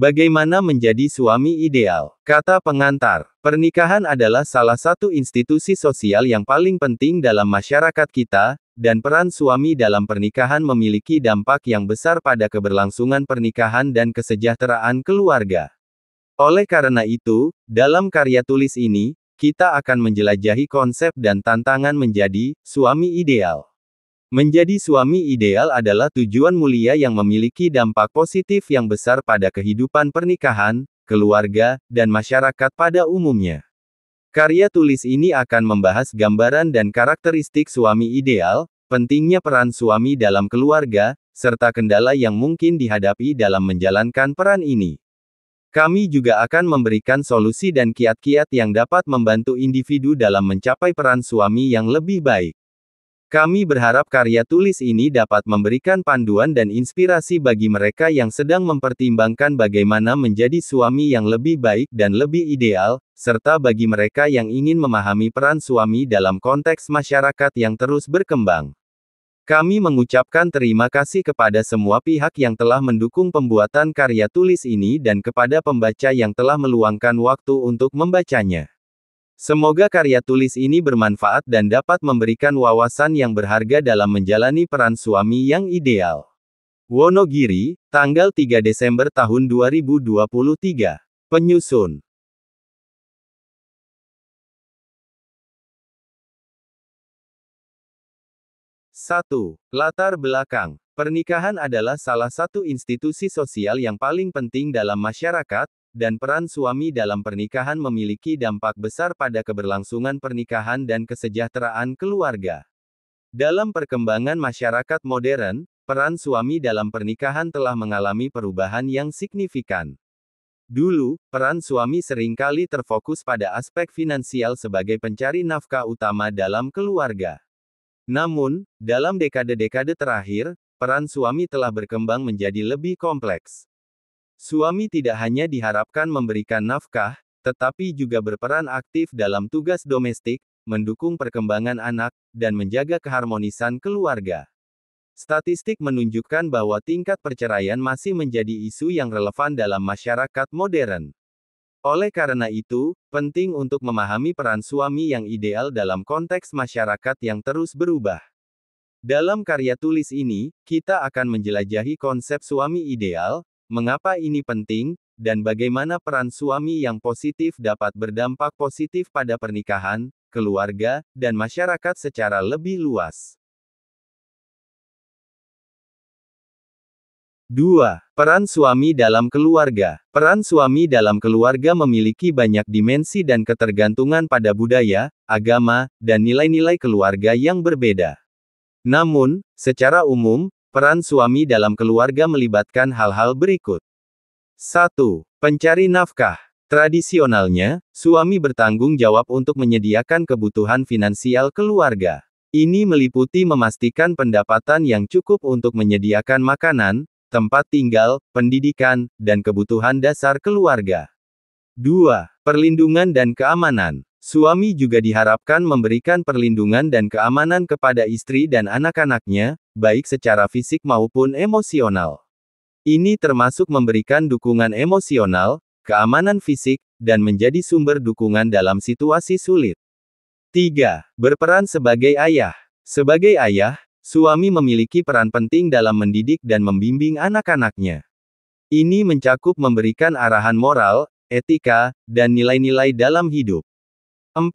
Bagaimana menjadi suami ideal? Kata pengantar, pernikahan adalah salah satu institusi sosial yang paling penting dalam masyarakat kita, dan peran suami dalam pernikahan memiliki dampak yang besar pada keberlangsungan pernikahan dan kesejahteraan keluarga. Oleh karena itu, dalam karya tulis ini, kita akan menjelajahi konsep dan tantangan menjadi suami ideal. Menjadi suami ideal adalah tujuan mulia yang memiliki dampak positif yang besar pada kehidupan pernikahan, keluarga, dan masyarakat pada umumnya. Karya tulis ini akan membahas gambaran dan karakteristik suami ideal, pentingnya peran suami dalam keluarga, serta kendala yang mungkin dihadapi dalam menjalankan peran ini. Kami juga akan memberikan solusi dan kiat-kiat yang dapat membantu individu dalam mencapai peran suami yang lebih baik. Kami berharap karya tulis ini dapat memberikan panduan dan inspirasi bagi mereka yang sedang mempertimbangkan bagaimana menjadi suami yang lebih baik dan lebih ideal, serta bagi mereka yang ingin memahami peran suami dalam konteks masyarakat yang terus berkembang. Kami mengucapkan terima kasih kepada semua pihak yang telah mendukung pembuatan karya tulis ini dan kepada pembaca yang telah meluangkan waktu untuk membacanya. Semoga karya tulis ini bermanfaat dan dapat memberikan wawasan yang berharga dalam menjalani peran suami yang ideal. Wonogiri, tanggal 3 Desember tahun 2023. Penyusun Satu, Latar belakang Pernikahan adalah salah satu institusi sosial yang paling penting dalam masyarakat, dan peran suami dalam pernikahan memiliki dampak besar pada keberlangsungan pernikahan dan kesejahteraan keluarga. Dalam perkembangan masyarakat modern, peran suami dalam pernikahan telah mengalami perubahan yang signifikan. Dulu, peran suami seringkali terfokus pada aspek finansial sebagai pencari nafkah utama dalam keluarga. Namun, dalam dekade-dekade terakhir, peran suami telah berkembang menjadi lebih kompleks. Suami tidak hanya diharapkan memberikan nafkah, tetapi juga berperan aktif dalam tugas domestik, mendukung perkembangan anak, dan menjaga keharmonisan keluarga. Statistik menunjukkan bahwa tingkat perceraian masih menjadi isu yang relevan dalam masyarakat modern. Oleh karena itu, penting untuk memahami peran suami yang ideal dalam konteks masyarakat yang terus berubah. Dalam karya tulis ini, kita akan menjelajahi konsep suami ideal, Mengapa ini penting, dan bagaimana peran suami yang positif dapat berdampak positif pada pernikahan, keluarga, dan masyarakat secara lebih luas. 2. Peran suami dalam keluarga. Peran suami dalam keluarga memiliki banyak dimensi dan ketergantungan pada budaya, agama, dan nilai-nilai keluarga yang berbeda. Namun, secara umum, Peran suami dalam keluarga melibatkan hal-hal berikut. 1. Pencari nafkah. Tradisionalnya, suami bertanggung jawab untuk menyediakan kebutuhan finansial keluarga. Ini meliputi memastikan pendapatan yang cukup untuk menyediakan makanan, tempat tinggal, pendidikan, dan kebutuhan dasar keluarga. 2. Perlindungan dan keamanan. Suami juga diharapkan memberikan perlindungan dan keamanan kepada istri dan anak-anaknya, baik secara fisik maupun emosional. Ini termasuk memberikan dukungan emosional, keamanan fisik, dan menjadi sumber dukungan dalam situasi sulit. 3. Berperan sebagai ayah. Sebagai ayah, suami memiliki peran penting dalam mendidik dan membimbing anak-anaknya. Ini mencakup memberikan arahan moral, etika, dan nilai-nilai dalam hidup. 4.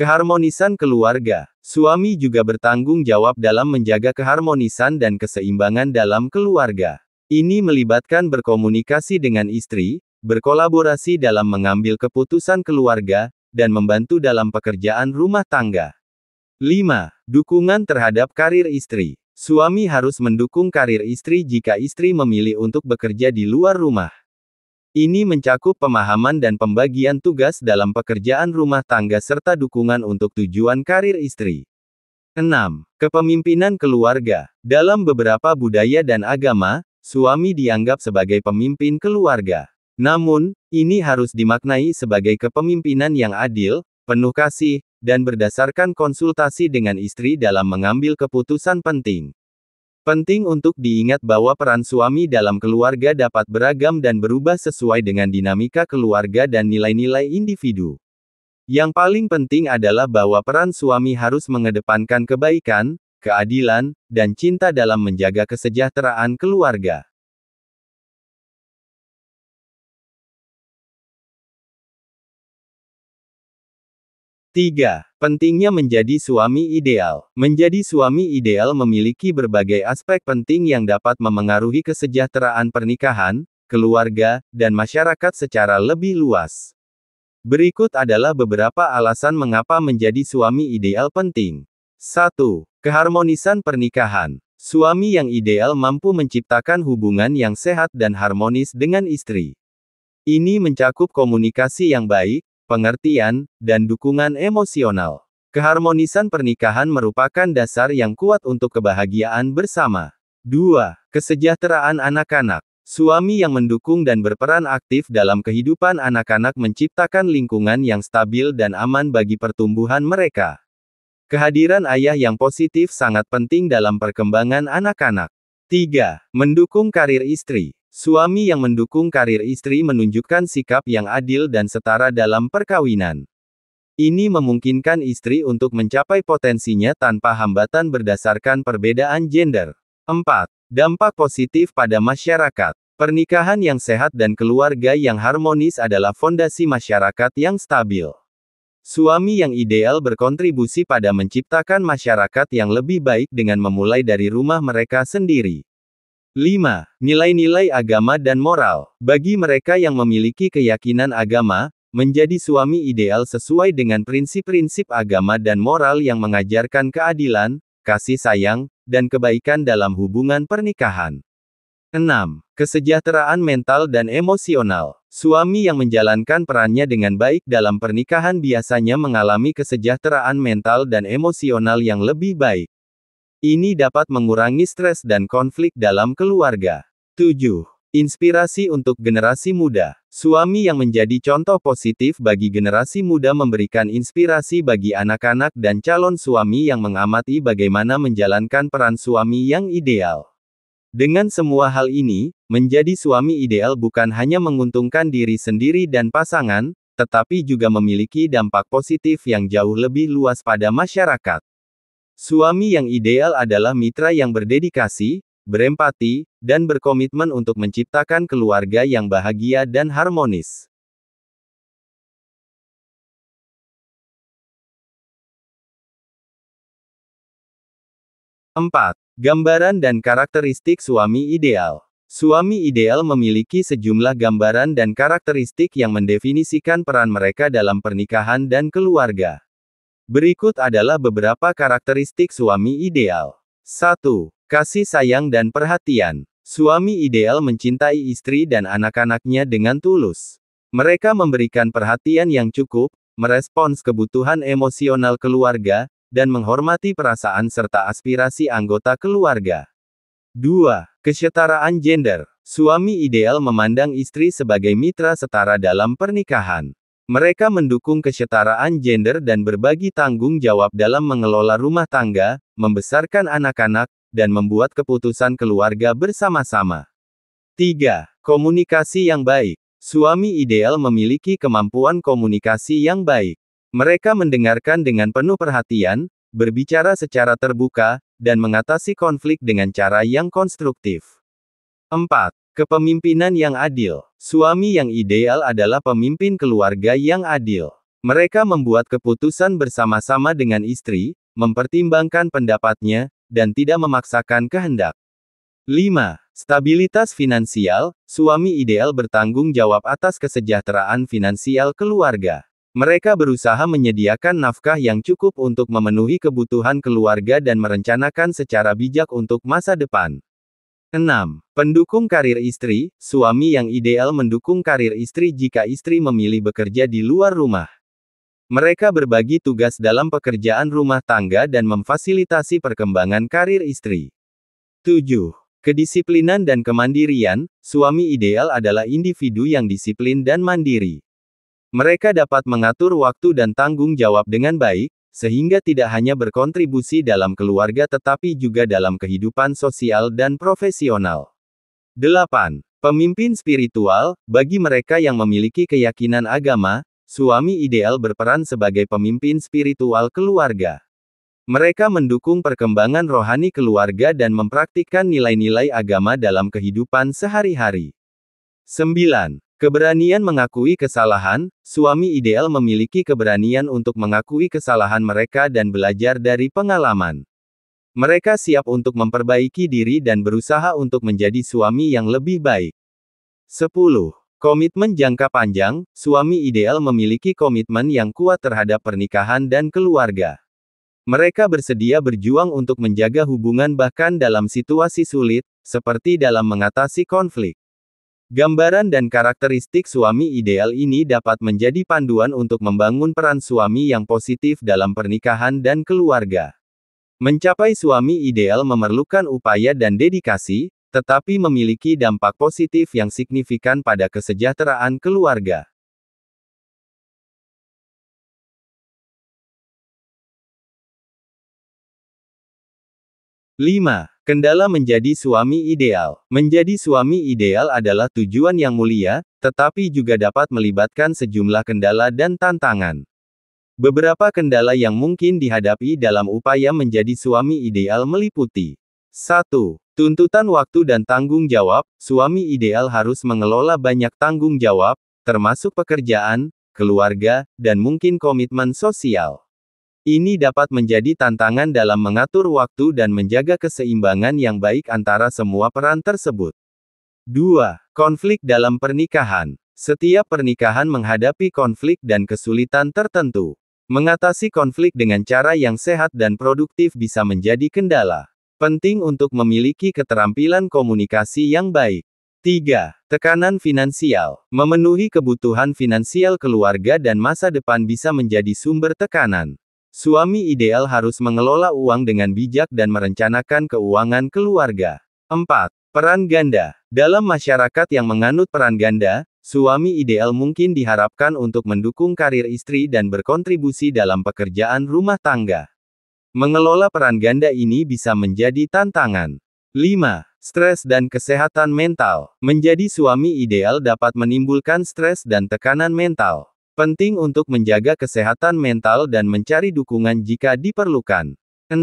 Keharmonisan keluarga. Suami juga bertanggung jawab dalam menjaga keharmonisan dan keseimbangan dalam keluarga. Ini melibatkan berkomunikasi dengan istri, berkolaborasi dalam mengambil keputusan keluarga, dan membantu dalam pekerjaan rumah tangga. 5. Dukungan terhadap karir istri. Suami harus mendukung karir istri jika istri memilih untuk bekerja di luar rumah. Ini mencakup pemahaman dan pembagian tugas dalam pekerjaan rumah tangga serta dukungan untuk tujuan karir istri. 6. Kepemimpinan keluarga. Dalam beberapa budaya dan agama, suami dianggap sebagai pemimpin keluarga. Namun, ini harus dimaknai sebagai kepemimpinan yang adil, penuh kasih, dan berdasarkan konsultasi dengan istri dalam mengambil keputusan penting. Penting untuk diingat bahwa peran suami dalam keluarga dapat beragam dan berubah sesuai dengan dinamika keluarga dan nilai-nilai individu. Yang paling penting adalah bahwa peran suami harus mengedepankan kebaikan, keadilan, dan cinta dalam menjaga kesejahteraan keluarga. 3. Pentingnya menjadi suami ideal. Menjadi suami ideal memiliki berbagai aspek penting yang dapat memengaruhi kesejahteraan pernikahan, keluarga, dan masyarakat secara lebih luas. Berikut adalah beberapa alasan mengapa menjadi suami ideal penting. 1. Keharmonisan pernikahan. Suami yang ideal mampu menciptakan hubungan yang sehat dan harmonis dengan istri. Ini mencakup komunikasi yang baik, pengertian, dan dukungan emosional. Keharmonisan pernikahan merupakan dasar yang kuat untuk kebahagiaan bersama. 2. Kesejahteraan anak-anak. Suami yang mendukung dan berperan aktif dalam kehidupan anak-anak menciptakan lingkungan yang stabil dan aman bagi pertumbuhan mereka. Kehadiran ayah yang positif sangat penting dalam perkembangan anak-anak. 3. Mendukung karir istri. Suami yang mendukung karir istri menunjukkan sikap yang adil dan setara dalam perkawinan. Ini memungkinkan istri untuk mencapai potensinya tanpa hambatan berdasarkan perbedaan gender. 4. Dampak positif pada masyarakat. Pernikahan yang sehat dan keluarga yang harmonis adalah fondasi masyarakat yang stabil. Suami yang ideal berkontribusi pada menciptakan masyarakat yang lebih baik dengan memulai dari rumah mereka sendiri. 5. Nilai-nilai agama dan moral. Bagi mereka yang memiliki keyakinan agama, menjadi suami ideal sesuai dengan prinsip-prinsip agama dan moral yang mengajarkan keadilan, kasih sayang, dan kebaikan dalam hubungan pernikahan. 6. Kesejahteraan mental dan emosional. Suami yang menjalankan perannya dengan baik dalam pernikahan biasanya mengalami kesejahteraan mental dan emosional yang lebih baik. Ini dapat mengurangi stres dan konflik dalam keluarga. 7. Inspirasi untuk generasi muda. Suami yang menjadi contoh positif bagi generasi muda memberikan inspirasi bagi anak-anak dan calon suami yang mengamati bagaimana menjalankan peran suami yang ideal. Dengan semua hal ini, menjadi suami ideal bukan hanya menguntungkan diri sendiri dan pasangan, tetapi juga memiliki dampak positif yang jauh lebih luas pada masyarakat. Suami yang ideal adalah mitra yang berdedikasi, berempati, dan berkomitmen untuk menciptakan keluarga yang bahagia dan harmonis. Empat, Gambaran dan karakteristik suami ideal. Suami ideal memiliki sejumlah gambaran dan karakteristik yang mendefinisikan peran mereka dalam pernikahan dan keluarga. Berikut adalah beberapa karakteristik suami ideal. 1. Kasih sayang dan perhatian. Suami ideal mencintai istri dan anak-anaknya dengan tulus. Mereka memberikan perhatian yang cukup, merespons kebutuhan emosional keluarga, dan menghormati perasaan serta aspirasi anggota keluarga. 2. Kesetaraan gender. Suami ideal memandang istri sebagai mitra setara dalam pernikahan. Mereka mendukung kesetaraan gender dan berbagi tanggung jawab dalam mengelola rumah tangga, membesarkan anak-anak, dan membuat keputusan keluarga bersama-sama. 3. Komunikasi yang baik. Suami ideal memiliki kemampuan komunikasi yang baik. Mereka mendengarkan dengan penuh perhatian, berbicara secara terbuka, dan mengatasi konflik dengan cara yang konstruktif. 4. Kepemimpinan yang adil. Suami yang ideal adalah pemimpin keluarga yang adil. Mereka membuat keputusan bersama-sama dengan istri, mempertimbangkan pendapatnya, dan tidak memaksakan kehendak. 5. Stabilitas finansial, suami ideal bertanggung jawab atas kesejahteraan finansial keluarga. Mereka berusaha menyediakan nafkah yang cukup untuk memenuhi kebutuhan keluarga dan merencanakan secara bijak untuk masa depan. 6. Pendukung karir istri, suami yang ideal mendukung karir istri jika istri memilih bekerja di luar rumah. Mereka berbagi tugas dalam pekerjaan rumah tangga dan memfasilitasi perkembangan karir istri. 7. Kedisiplinan dan kemandirian, suami ideal adalah individu yang disiplin dan mandiri. Mereka dapat mengatur waktu dan tanggung jawab dengan baik, sehingga tidak hanya berkontribusi dalam keluarga tetapi juga dalam kehidupan sosial dan profesional. 8. Pemimpin spiritual, bagi mereka yang memiliki keyakinan agama, suami ideal berperan sebagai pemimpin spiritual keluarga. Mereka mendukung perkembangan rohani keluarga dan mempraktikkan nilai-nilai agama dalam kehidupan sehari-hari. 9. Keberanian mengakui kesalahan, suami ideal memiliki keberanian untuk mengakui kesalahan mereka dan belajar dari pengalaman. Mereka siap untuk memperbaiki diri dan berusaha untuk menjadi suami yang lebih baik. 10. Komitmen jangka panjang, suami ideal memiliki komitmen yang kuat terhadap pernikahan dan keluarga. Mereka bersedia berjuang untuk menjaga hubungan bahkan dalam situasi sulit, seperti dalam mengatasi konflik. Gambaran dan karakteristik suami ideal ini dapat menjadi panduan untuk membangun peran suami yang positif dalam pernikahan dan keluarga. Mencapai suami ideal memerlukan upaya dan dedikasi, tetapi memiliki dampak positif yang signifikan pada kesejahteraan keluarga. Lima. Kendala menjadi suami ideal. Menjadi suami ideal adalah tujuan yang mulia, tetapi juga dapat melibatkan sejumlah kendala dan tantangan. Beberapa kendala yang mungkin dihadapi dalam upaya menjadi suami ideal meliputi 1. Tuntutan waktu dan tanggung jawab, suami ideal harus mengelola banyak tanggung jawab, termasuk pekerjaan, keluarga, dan mungkin komitmen sosial. Ini dapat menjadi tantangan dalam mengatur waktu dan menjaga keseimbangan yang baik antara semua peran tersebut. 2. Konflik dalam pernikahan. Setiap pernikahan menghadapi konflik dan kesulitan tertentu. Mengatasi konflik dengan cara yang sehat dan produktif bisa menjadi kendala. Penting untuk memiliki keterampilan komunikasi yang baik. 3. Tekanan finansial. Memenuhi kebutuhan finansial keluarga dan masa depan bisa menjadi sumber tekanan. Suami ideal harus mengelola uang dengan bijak dan merencanakan keuangan keluarga. 4. Peran ganda. Dalam masyarakat yang menganut peran ganda, suami ideal mungkin diharapkan untuk mendukung karir istri dan berkontribusi dalam pekerjaan rumah tangga. Mengelola peran ganda ini bisa menjadi tantangan. 5. Stres dan kesehatan mental. Menjadi suami ideal dapat menimbulkan stres dan tekanan mental. Penting untuk menjaga kesehatan mental dan mencari dukungan jika diperlukan. 6.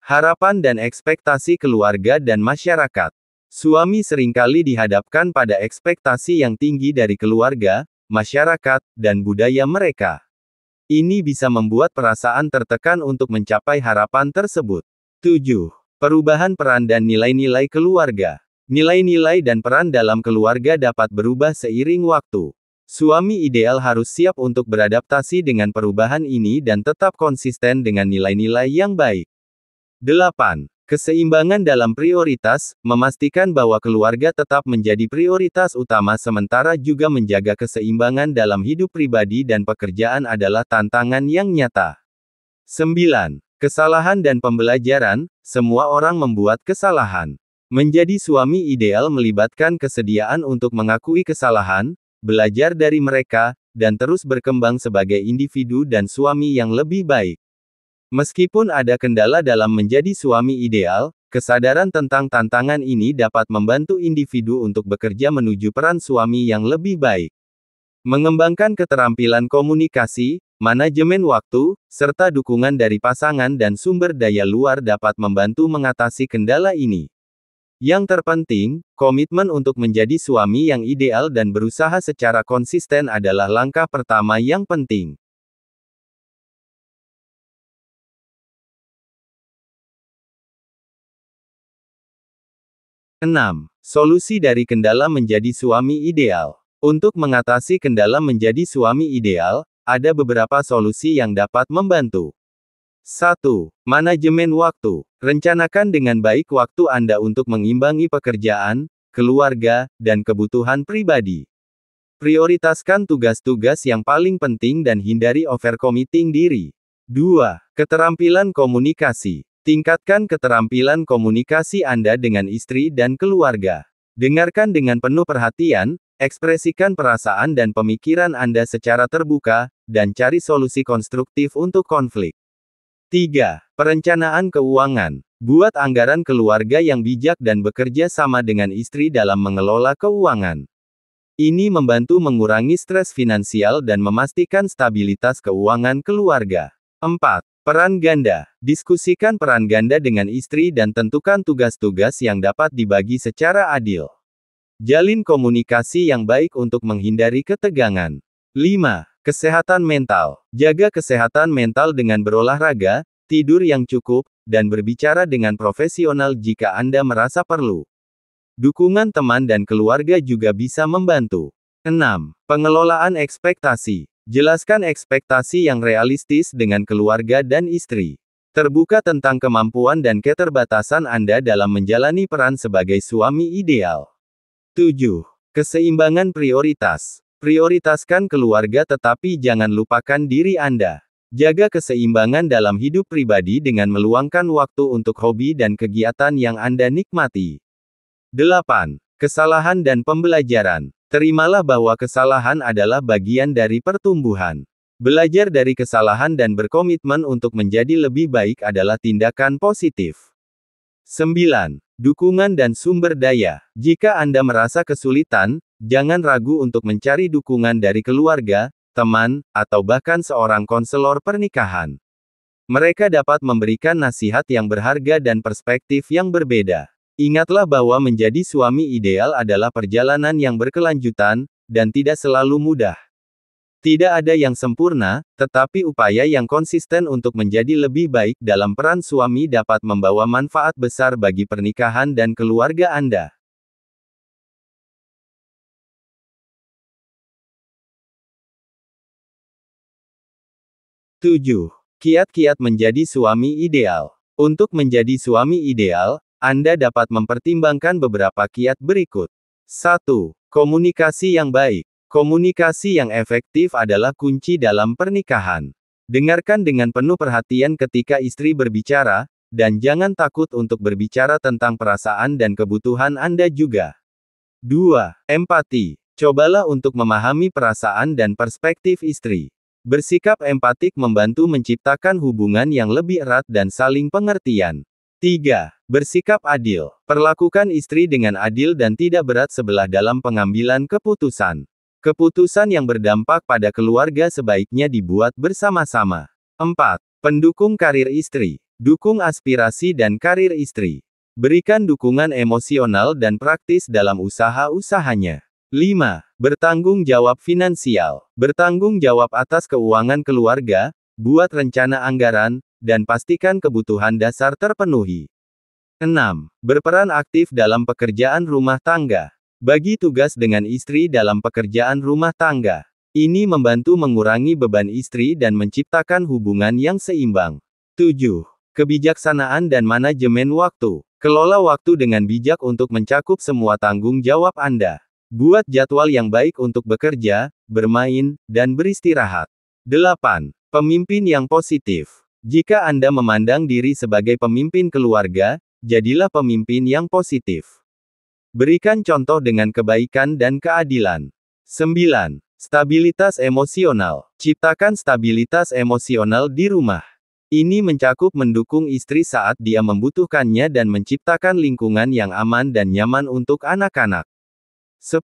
Harapan dan ekspektasi keluarga dan masyarakat. Suami seringkali dihadapkan pada ekspektasi yang tinggi dari keluarga, masyarakat, dan budaya mereka. Ini bisa membuat perasaan tertekan untuk mencapai harapan tersebut. 7. Perubahan peran dan nilai-nilai keluarga. Nilai-nilai dan peran dalam keluarga dapat berubah seiring waktu. Suami ideal harus siap untuk beradaptasi dengan perubahan ini dan tetap konsisten dengan nilai-nilai yang baik. 8. Keseimbangan dalam prioritas, memastikan bahwa keluarga tetap menjadi prioritas utama sementara juga menjaga keseimbangan dalam hidup pribadi dan pekerjaan adalah tantangan yang nyata. 9. Kesalahan dan pembelajaran, semua orang membuat kesalahan. Menjadi suami ideal melibatkan kesediaan untuk mengakui kesalahan, belajar dari mereka, dan terus berkembang sebagai individu dan suami yang lebih baik. Meskipun ada kendala dalam menjadi suami ideal, kesadaran tentang tantangan ini dapat membantu individu untuk bekerja menuju peran suami yang lebih baik. Mengembangkan keterampilan komunikasi, manajemen waktu, serta dukungan dari pasangan dan sumber daya luar dapat membantu mengatasi kendala ini. Yang terpenting, komitmen untuk menjadi suami yang ideal dan berusaha secara konsisten adalah langkah pertama yang penting. Enam, Solusi dari kendala menjadi suami ideal. Untuk mengatasi kendala menjadi suami ideal, ada beberapa solusi yang dapat membantu. 1. Manajemen waktu. Rencanakan dengan baik waktu Anda untuk mengimbangi pekerjaan, keluarga, dan kebutuhan pribadi. Prioritaskan tugas-tugas yang paling penting dan hindari overcommitting diri. 2. Keterampilan komunikasi. Tingkatkan keterampilan komunikasi Anda dengan istri dan keluarga. Dengarkan dengan penuh perhatian, ekspresikan perasaan dan pemikiran Anda secara terbuka, dan cari solusi konstruktif untuk konflik. 3. Perencanaan keuangan. Buat anggaran keluarga yang bijak dan bekerja sama dengan istri dalam mengelola keuangan. Ini membantu mengurangi stres finansial dan memastikan stabilitas keuangan keluarga. 4. Peran ganda. Diskusikan peran ganda dengan istri dan tentukan tugas-tugas yang dapat dibagi secara adil. Jalin komunikasi yang baik untuk menghindari ketegangan. 5. Kesehatan mental. Jaga kesehatan mental dengan berolahraga, tidur yang cukup, dan berbicara dengan profesional jika Anda merasa perlu. Dukungan teman dan keluarga juga bisa membantu. 6. Pengelolaan ekspektasi. Jelaskan ekspektasi yang realistis dengan keluarga dan istri. Terbuka tentang kemampuan dan keterbatasan Anda dalam menjalani peran sebagai suami ideal. 7. Keseimbangan prioritas. Prioritaskan keluarga tetapi jangan lupakan diri Anda. Jaga keseimbangan dalam hidup pribadi dengan meluangkan waktu untuk hobi dan kegiatan yang Anda nikmati. 8. Kesalahan dan pembelajaran. Terimalah bahwa kesalahan adalah bagian dari pertumbuhan. Belajar dari kesalahan dan berkomitmen untuk menjadi lebih baik adalah tindakan positif. 9. Dukungan dan sumber daya. Jika Anda merasa kesulitan, Jangan ragu untuk mencari dukungan dari keluarga, teman, atau bahkan seorang konselor pernikahan. Mereka dapat memberikan nasihat yang berharga dan perspektif yang berbeda. Ingatlah bahwa menjadi suami ideal adalah perjalanan yang berkelanjutan dan tidak selalu mudah. Tidak ada yang sempurna, tetapi upaya yang konsisten untuk menjadi lebih baik dalam peran suami dapat membawa manfaat besar bagi pernikahan dan keluarga Anda. 7. Kiat-kiat menjadi suami ideal. Untuk menjadi suami ideal, Anda dapat mempertimbangkan beberapa kiat berikut. 1. Komunikasi yang baik. Komunikasi yang efektif adalah kunci dalam pernikahan. Dengarkan dengan penuh perhatian ketika istri berbicara, dan jangan takut untuk berbicara tentang perasaan dan kebutuhan Anda juga. 2. Empati. Cobalah untuk memahami perasaan dan perspektif istri. Bersikap empatik membantu menciptakan hubungan yang lebih erat dan saling pengertian. 3. Bersikap adil. Perlakukan istri dengan adil dan tidak berat sebelah dalam pengambilan keputusan. Keputusan yang berdampak pada keluarga sebaiknya dibuat bersama-sama. 4. Pendukung karir istri. Dukung aspirasi dan karir istri. Berikan dukungan emosional dan praktis dalam usaha-usahanya. 5. Bertanggung jawab finansial, bertanggung jawab atas keuangan keluarga, buat rencana anggaran, dan pastikan kebutuhan dasar terpenuhi. 6. Berperan aktif dalam pekerjaan rumah tangga. Bagi tugas dengan istri dalam pekerjaan rumah tangga. Ini membantu mengurangi beban istri dan menciptakan hubungan yang seimbang. 7. Kebijaksanaan dan manajemen waktu. Kelola waktu dengan bijak untuk mencakup semua tanggung jawab Anda. Buat jadwal yang baik untuk bekerja, bermain, dan beristirahat. 8. Pemimpin yang positif. Jika Anda memandang diri sebagai pemimpin keluarga, jadilah pemimpin yang positif. Berikan contoh dengan kebaikan dan keadilan. 9. Stabilitas emosional. Ciptakan stabilitas emosional di rumah. Ini mencakup mendukung istri saat dia membutuhkannya dan menciptakan lingkungan yang aman dan nyaman untuk anak-anak. 10.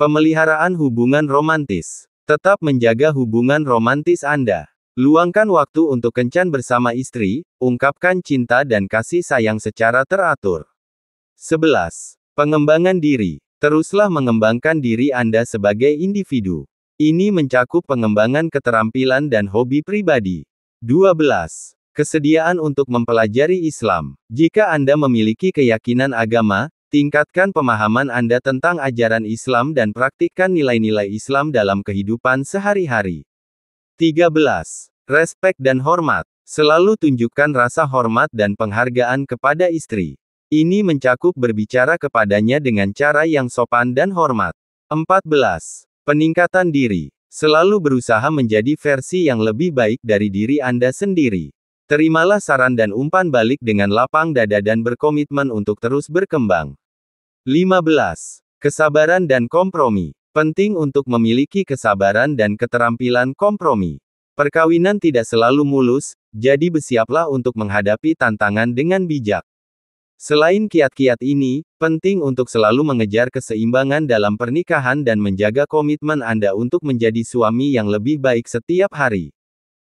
Pemeliharaan hubungan romantis. Tetap menjaga hubungan romantis Anda. Luangkan waktu untuk kencan bersama istri, ungkapkan cinta dan kasih sayang secara teratur. 11. Pengembangan diri. Teruslah mengembangkan diri Anda sebagai individu. Ini mencakup pengembangan keterampilan dan hobi pribadi. 12. Kesediaan untuk mempelajari Islam. Jika Anda memiliki keyakinan agama, Tingkatkan pemahaman Anda tentang ajaran Islam dan praktikkan nilai-nilai Islam dalam kehidupan sehari-hari. 13. Respek dan hormat. Selalu tunjukkan rasa hormat dan penghargaan kepada istri. Ini mencakup berbicara kepadanya dengan cara yang sopan dan hormat. 14. Peningkatan diri. Selalu berusaha menjadi versi yang lebih baik dari diri Anda sendiri. Terimalah saran dan umpan balik dengan lapang dada dan berkomitmen untuk terus berkembang. 15. Kesabaran dan kompromi. Penting untuk memiliki kesabaran dan keterampilan kompromi. Perkawinan tidak selalu mulus, jadi bersiaplah untuk menghadapi tantangan dengan bijak. Selain kiat-kiat ini, penting untuk selalu mengejar keseimbangan dalam pernikahan dan menjaga komitmen Anda untuk menjadi suami yang lebih baik setiap hari.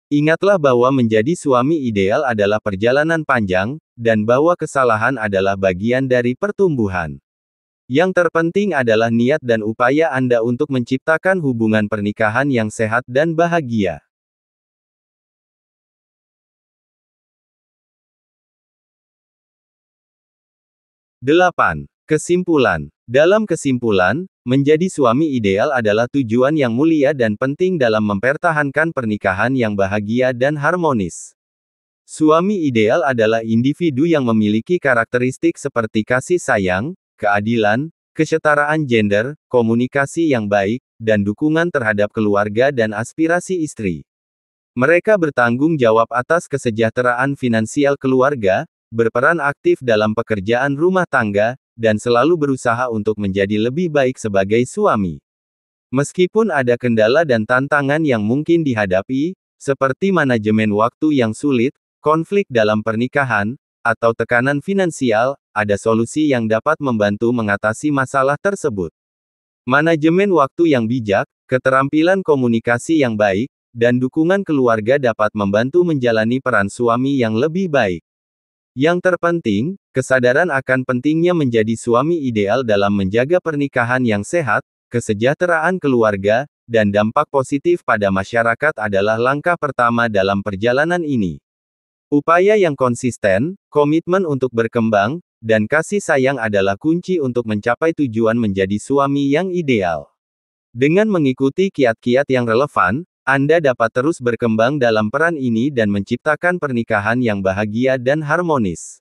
Ingatlah bahwa menjadi suami ideal adalah perjalanan panjang, dan bahwa kesalahan adalah bagian dari pertumbuhan. Yang terpenting adalah niat dan upaya Anda untuk menciptakan hubungan pernikahan yang sehat dan bahagia. Delapan. Kesimpulan Dalam kesimpulan, menjadi suami ideal adalah tujuan yang mulia dan penting dalam mempertahankan pernikahan yang bahagia dan harmonis. Suami ideal adalah individu yang memiliki karakteristik seperti kasih sayang, keadilan, kesetaraan gender, komunikasi yang baik, dan dukungan terhadap keluarga dan aspirasi istri. Mereka bertanggung jawab atas kesejahteraan finansial keluarga, berperan aktif dalam pekerjaan rumah tangga, dan selalu berusaha untuk menjadi lebih baik sebagai suami. Meskipun ada kendala dan tantangan yang mungkin dihadapi, seperti manajemen waktu yang sulit, konflik dalam pernikahan, atau tekanan finansial, ada solusi yang dapat membantu mengatasi masalah tersebut. Manajemen waktu yang bijak, keterampilan komunikasi yang baik, dan dukungan keluarga dapat membantu menjalani peran suami yang lebih baik. Yang terpenting, kesadaran akan pentingnya menjadi suami ideal dalam menjaga pernikahan yang sehat, kesejahteraan keluarga, dan dampak positif pada masyarakat adalah langkah pertama dalam perjalanan ini. Upaya yang konsisten, komitmen untuk berkembang, dan kasih sayang adalah kunci untuk mencapai tujuan menjadi suami yang ideal. Dengan mengikuti kiat-kiat yang relevan, Anda dapat terus berkembang dalam peran ini dan menciptakan pernikahan yang bahagia dan harmonis.